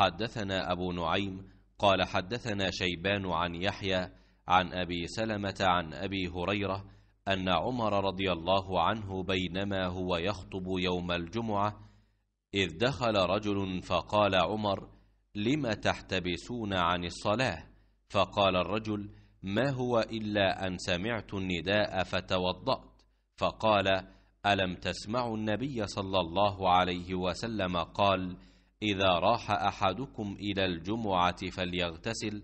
حدثنا أبو نعيم قال حدثنا شيبان عن يحيى عن أبي سلمة عن أبي هريرة أن عمر رضي الله عنه بينما هو يخطب يوم الجمعة إذ دخل رجل فقال عمر لم تحتبسون عن الصلاة فقال الرجل ما هو إلا أن سمعت النداء فتوضأت فقال ألم تسمع النبي صلى الله عليه وسلم قال إذا راح أحدكم إلى الجمعة فليغتسل